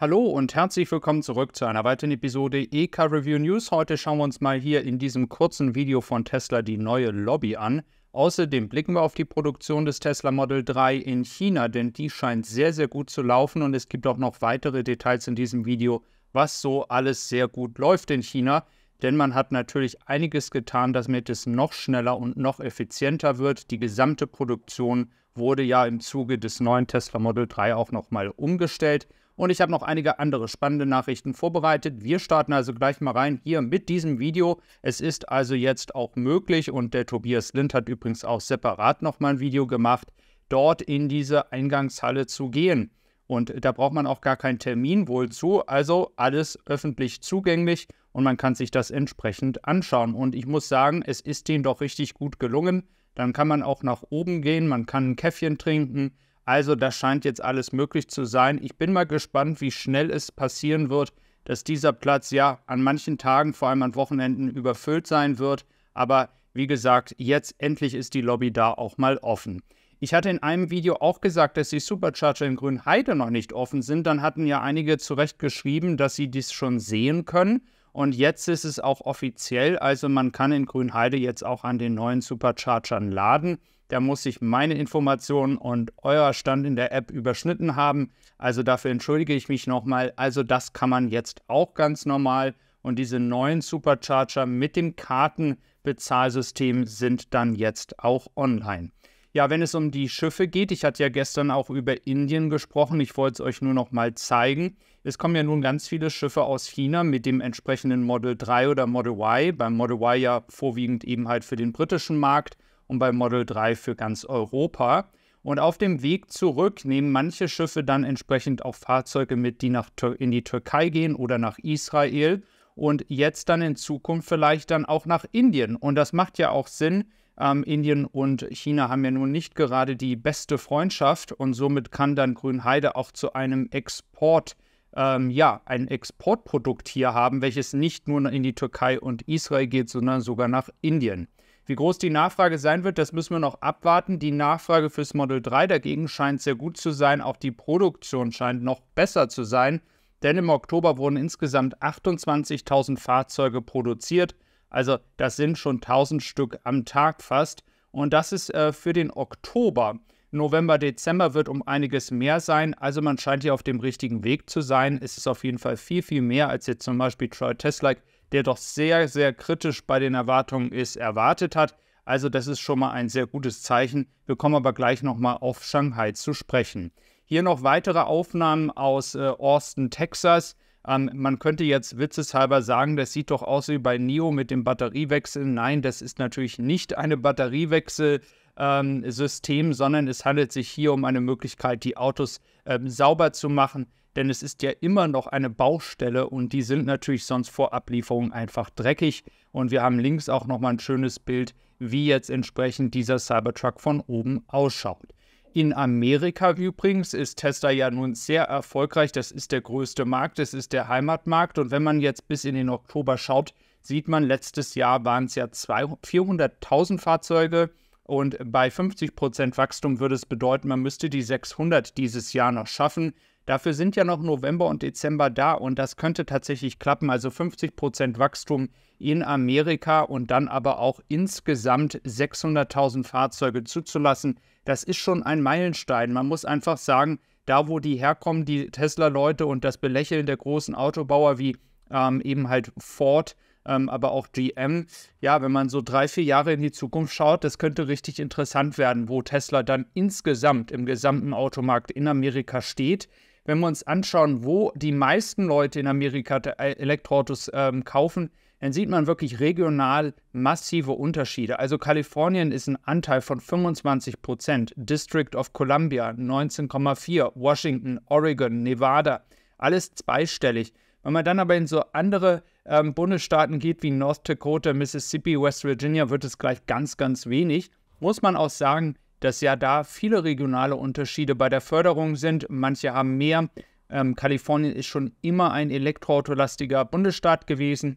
Hallo und herzlich willkommen zurück zu einer weiteren Episode EK Review News. Heute schauen wir uns mal hier in diesem kurzen Video von Tesla die neue Lobby an. Außerdem blicken wir auf die Produktion des Tesla Model 3 in China, denn die scheint sehr, sehr gut zu laufen und es gibt auch noch weitere Details in diesem Video, was so alles sehr gut läuft in China. Denn man hat natürlich einiges getan, damit es noch schneller und noch effizienter wird. Die gesamte Produktion wurde ja im Zuge des neuen Tesla Model 3 auch nochmal umgestellt. Und ich habe noch einige andere spannende Nachrichten vorbereitet. Wir starten also gleich mal rein hier mit diesem Video. Es ist also jetzt auch möglich und der Tobias Lind hat übrigens auch separat nochmal ein Video gemacht, dort in diese Eingangshalle zu gehen. Und da braucht man auch gar keinen Termin wohl zu. Also alles öffentlich zugänglich und man kann sich das entsprechend anschauen. Und ich muss sagen, es ist denen doch richtig gut gelungen. Dann kann man auch nach oben gehen, man kann ein Käffchen trinken, also das scheint jetzt alles möglich zu sein. Ich bin mal gespannt, wie schnell es passieren wird, dass dieser Platz ja an manchen Tagen, vor allem an Wochenenden, überfüllt sein wird. Aber wie gesagt, jetzt endlich ist die Lobby da auch mal offen. Ich hatte in einem Video auch gesagt, dass die Supercharger in Grünheide noch nicht offen sind. Dann hatten ja einige zu Recht geschrieben, dass sie dies schon sehen können. Und jetzt ist es auch offiziell, also man kann in Grünheide jetzt auch an den neuen Superchargern laden. Da muss sich meine Informationen und euer Stand in der App überschnitten haben. Also dafür entschuldige ich mich nochmal. Also das kann man jetzt auch ganz normal. Und diese neuen Supercharger mit dem Kartenbezahlsystem sind dann jetzt auch online. Ja, wenn es um die Schiffe geht, ich hatte ja gestern auch über Indien gesprochen, ich wollte es euch nur noch mal zeigen. Es kommen ja nun ganz viele Schiffe aus China mit dem entsprechenden Model 3 oder Model Y, beim Model Y ja vorwiegend eben halt für den britischen Markt und bei Model 3 für ganz Europa. Und auf dem Weg zurück nehmen manche Schiffe dann entsprechend auch Fahrzeuge mit, die nach, in die Türkei gehen oder nach Israel und jetzt dann in Zukunft vielleicht dann auch nach Indien. Und das macht ja auch Sinn. Ähm, Indien und China haben ja nun nicht gerade die beste Freundschaft und somit kann dann Grünheide auch zu einem Export, ähm, ja, ein Exportprodukt hier haben, welches nicht nur in die Türkei und Israel geht, sondern sogar nach Indien. Wie groß die Nachfrage sein wird, das müssen wir noch abwarten. Die Nachfrage fürs Model 3 dagegen scheint sehr gut zu sein. Auch die Produktion scheint noch besser zu sein, denn im Oktober wurden insgesamt 28.000 Fahrzeuge produziert. Also das sind schon 1000 Stück am Tag fast. Und das ist äh, für den Oktober. November, Dezember wird um einiges mehr sein. Also man scheint hier auf dem richtigen Weg zu sein. Es ist auf jeden Fall viel, viel mehr als jetzt zum Beispiel Troy Tesla. -like der doch sehr, sehr kritisch bei den Erwartungen ist, erwartet hat. Also das ist schon mal ein sehr gutes Zeichen. Wir kommen aber gleich nochmal auf Shanghai zu sprechen. Hier noch weitere Aufnahmen aus äh, Austin, Texas. Ähm, man könnte jetzt witzeshalber sagen, das sieht doch aus wie bei NIO mit dem Batteriewechsel. Nein, das ist natürlich nicht eine Batteriewechsel ähm, System, sondern es handelt sich hier um eine Möglichkeit, die Autos ähm, sauber zu machen, denn es ist ja immer noch eine Baustelle und die sind natürlich sonst vor Ablieferung einfach dreckig. Und wir haben links auch nochmal ein schönes Bild, wie jetzt entsprechend dieser Cybertruck von oben ausschaut. In Amerika übrigens ist Tesla ja nun sehr erfolgreich. Das ist der größte Markt, das ist der Heimatmarkt. Und wenn man jetzt bis in den Oktober schaut, sieht man, letztes Jahr waren es ja 400.000 Fahrzeuge. Und bei 50% Wachstum würde es bedeuten, man müsste die 600 dieses Jahr noch schaffen. Dafür sind ja noch November und Dezember da und das könnte tatsächlich klappen. Also 50% Wachstum in Amerika und dann aber auch insgesamt 600.000 Fahrzeuge zuzulassen. Das ist schon ein Meilenstein. Man muss einfach sagen, da wo die herkommen, die Tesla-Leute und das Belächeln der großen Autobauer wie ähm, eben halt Ford, ähm, aber auch GM. Ja, wenn man so drei, vier Jahre in die Zukunft schaut, das könnte richtig interessant werden, wo Tesla dann insgesamt im gesamten Automarkt in Amerika steht. Wenn wir uns anschauen, wo die meisten Leute in Amerika äh, Elektroautos ähm, kaufen, dann sieht man wirklich regional massive Unterschiede. Also Kalifornien ist ein Anteil von 25 Prozent, District of Columbia 19,4, Washington, Oregon, Nevada, alles zweistellig. Wenn man dann aber in so andere ähm, Bundesstaaten geht wie North Dakota, Mississippi, West Virginia, wird es gleich ganz, ganz wenig. Muss man auch sagen, dass ja da viele regionale Unterschiede bei der Förderung sind. Manche haben mehr. Ähm, Kalifornien ist schon immer ein elektroautolastiger Bundesstaat gewesen.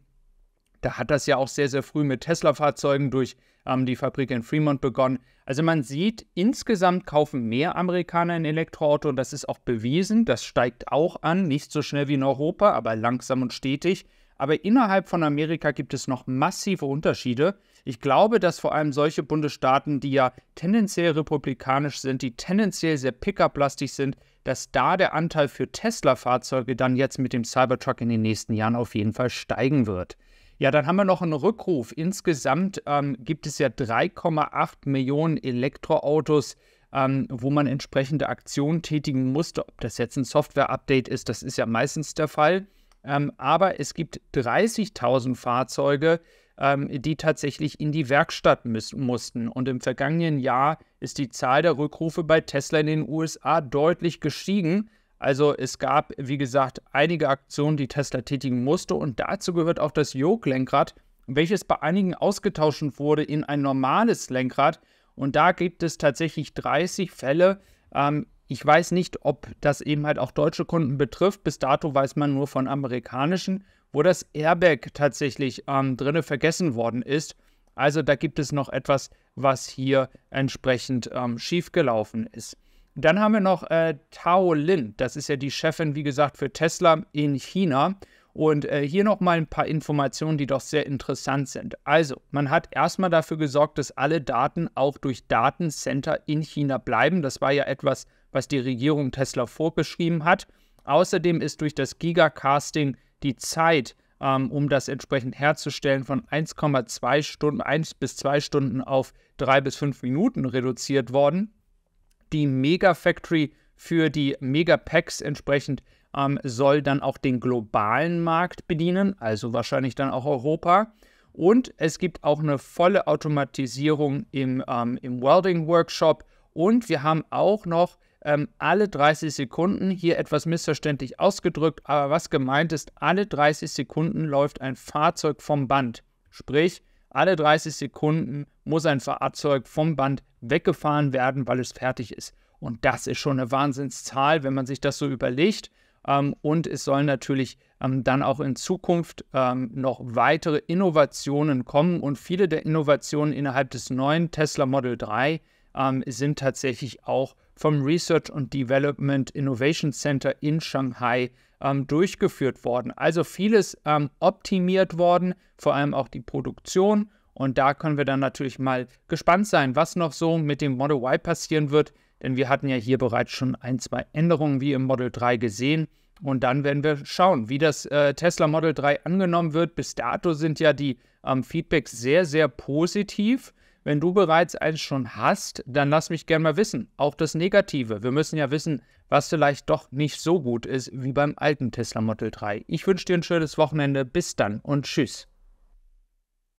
Da hat das ja auch sehr, sehr früh mit Tesla-Fahrzeugen durch ähm, die Fabrik in Fremont begonnen. Also man sieht, insgesamt kaufen mehr Amerikaner ein Elektroauto. und Das ist auch bewiesen. Das steigt auch an. Nicht so schnell wie in Europa, aber langsam und stetig. Aber innerhalb von Amerika gibt es noch massive Unterschiede. Ich glaube, dass vor allem solche Bundesstaaten, die ja tendenziell republikanisch sind, die tendenziell sehr pickup-lastig sind, dass da der Anteil für Tesla-Fahrzeuge dann jetzt mit dem Cybertruck in den nächsten Jahren auf jeden Fall steigen wird. Ja, dann haben wir noch einen Rückruf. Insgesamt ähm, gibt es ja 3,8 Millionen Elektroautos, ähm, wo man entsprechende Aktionen tätigen musste. Ob das jetzt ein Software-Update ist, das ist ja meistens der Fall. Ähm, aber es gibt 30.000 Fahrzeuge, ähm, die tatsächlich in die Werkstatt müssen, mussten. Und im vergangenen Jahr ist die Zahl der Rückrufe bei Tesla in den USA deutlich gestiegen. Also es gab, wie gesagt, einige Aktionen, die Tesla tätigen musste. Und dazu gehört auch das joke lenkrad welches bei einigen ausgetauscht wurde in ein normales Lenkrad. Und da gibt es tatsächlich 30 Fälle, ähm, ich weiß nicht, ob das eben halt auch deutsche Kunden betrifft. Bis dato weiß man nur von amerikanischen, wo das Airbag tatsächlich ähm, drinne vergessen worden ist. Also da gibt es noch etwas, was hier entsprechend ähm, schiefgelaufen ist. Dann haben wir noch äh, Tao Lin. Das ist ja die Chefin, wie gesagt, für Tesla in China. Und äh, hier nochmal ein paar Informationen, die doch sehr interessant sind. Also, man hat erstmal dafür gesorgt, dass alle Daten auch durch Datencenter in China bleiben. Das war ja etwas, was die Regierung Tesla vorgeschrieben hat. Außerdem ist durch das Gigacasting die Zeit, ähm, um das entsprechend herzustellen, von 1,2 Stunden, 1 bis 2 Stunden auf 3 bis 5 Minuten reduziert worden. Die Megafactory für die Megapacks entsprechend ähm, soll dann auch den globalen Markt bedienen, also wahrscheinlich dann auch Europa. Und es gibt auch eine volle Automatisierung im, ähm, im Welding-Workshop. Und wir haben auch noch ähm, alle 30 Sekunden, hier etwas missverständlich ausgedrückt, aber was gemeint ist, alle 30 Sekunden läuft ein Fahrzeug vom Band. Sprich, alle 30 Sekunden muss ein Fahrzeug vom Band weggefahren werden, weil es fertig ist. Und das ist schon eine Wahnsinnszahl, wenn man sich das so überlegt. Ähm, und es sollen natürlich ähm, dann auch in Zukunft ähm, noch weitere Innovationen kommen. Und viele der Innovationen innerhalb des neuen Tesla Model 3 ähm, sind tatsächlich auch vom Research and Development Innovation Center in Shanghai ähm, durchgeführt worden. Also vieles ähm, optimiert worden, vor allem auch die Produktion. Und da können wir dann natürlich mal gespannt sein, was noch so mit dem Model Y passieren wird. Denn wir hatten ja hier bereits schon ein, zwei Änderungen wie im Model 3 gesehen. Und dann werden wir schauen, wie das äh, Tesla Model 3 angenommen wird. Bis dato sind ja die ähm, Feedbacks sehr, sehr positiv. Wenn du bereits eins schon hast, dann lass mich gerne mal wissen. Auch das Negative. Wir müssen ja wissen, was vielleicht doch nicht so gut ist wie beim alten Tesla Model 3. Ich wünsche dir ein schönes Wochenende. Bis dann und tschüss.